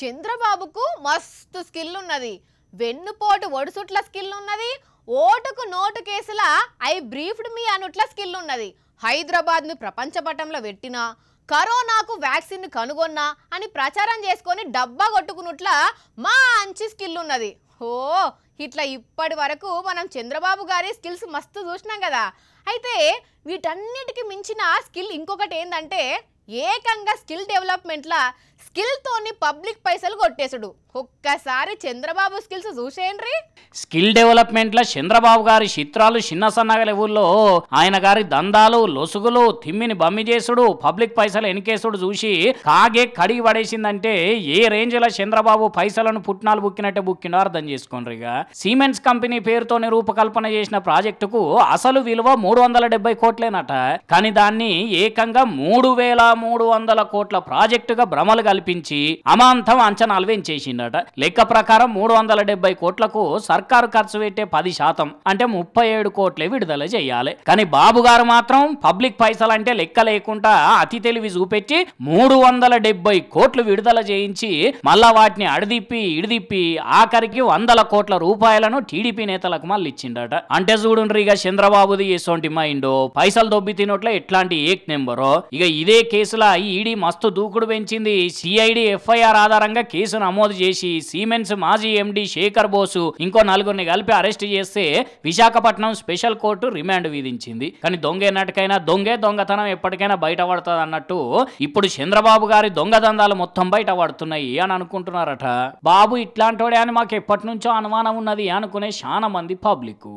చంద్రబాబుకు మస్తు స్కిల్ ఉన్నది వెన్నుపోటు ఒడుసుట్ల స్కిల్ ఉన్నది ఓటుకు నోటు కేసుల ఐ బ్రీఫ్డ్ మీ అనుట్ల స్కిల్ ఉన్నది హైదరాబాద్ను పటంలో పెట్టినా కరోనాకు వ్యాక్సిన్ కనుగొన్నా అని ప్రచారం చేసుకొని డబ్బా కొట్టుకున్నట్ల మంచి స్కిల్ ఉన్నది ఓ ఇట్లా ఇప్పటి వరకు మనం చంద్రబాబు గారి స్కిల్స్ మస్తు చూసినాం కదా అయితే వీటన్నిటికి మించిన స్కిల్ ఇంకొకటి ఏంటంటే ఏకంగా స్కిల్ డెవలప్మెంట్ల స్కిల్ తోని పబ్లిక్ పైసలు కొట్టేసుడు ఒక్కసారి చంద్రబాబు స్కిల్స్ చూసేయండి స్కిల్ డెవలప్మెంట్ లో చంద్రబాబు గారి చిత్రాలు చిన్న సన్నగల ఊళ్ళో ఆయన గారి దందాలు లొసుగులు తిమ్మిని బమ్మి చేసుడు పబ్లిక్ పైసలు ఎనికేసుడు చూసి కాగే కడిగి పడేసిందంటే ఏ రేంజ్ లో చంద్రబాబు పైసలను పుట్నాలు బుక్కినట్టే బుక్కిండో అర్థం చేసుకోండిగా సిమెంట్స్ కంపెనీ పేరుతోనే రూపకల్పన చేసిన ప్రాజెక్టుకు అసలు విలువ మూడు వందల డెబ్బై కోట్లేనట కానీ దాన్ని ఏకంగా మూడు వేల మూడు వందల కోట్ల ప్రాజెక్టుగా భ్రమలు కలిపి కల్పించి అమాంతం అంచనాలు వేయించేసిండట లెక్క ప్రకారం మూడు వందల డెబ్బై కోట్లకు సర్కారు ఖర్చు పెట్టే పది శాతం అంటే ముప్పై ఏడు కోట్లే విడుదల చేయాలి కానీ బాబు గారు మాత్రం పబ్లిక్ పైసలు అంటే లెక్క లేకుండా అతి తెలివి చూపెట్టి మూడు వందల డెబ్బై కోట్లు విడుదల చేయించి మళ్ళా వాటిని అడిదిప్పి ఇడిదిప్పి ఆఖరికి వందల కోట్ల రూపాయలను టీడీపీ నేతలకు మళ్ళీ ఇచ్చిండట అంటే చూడుండ్రి ఇక చంద్రబాబుది ఏసోంటి మైండ్ పైసలు దొబ్బి తినట్లే ఎట్లాంటి ఏక్ నెంబరో ఇక ఇదే కేసులా ఈడీ మస్తు దూకుడు పెంచింది సిఐడి ఎఫ్ఐఆర్ ఆధారంగా కేసు నమోదు చేసి సీమెన్స్ మాజీ ఎండీ శేఖర్ బోసు ఇంకో నలుగురిని కలిపి అరెస్ట్ చేస్తే విశాఖపట్నం స్పెషల్ కోర్టు రిమాండ్ విధించింది కానీ దొంగ ఎన్నటికైనా దొంగే దొంగతనం ఎప్పటికైనా బయటపడుతుంది అన్నట్టు ఇప్పుడు చంద్రబాబు గారి దొంగదందాలు మొత్తం బయట పడుతున్నాయి అని అనుకుంటున్నారట బాబు ఇట్లాంటోడే అని మాకు ఎప్పటి నుంచో అనుమానం ఉన్నది అనుకునే చాలా మంది పబ్లిక్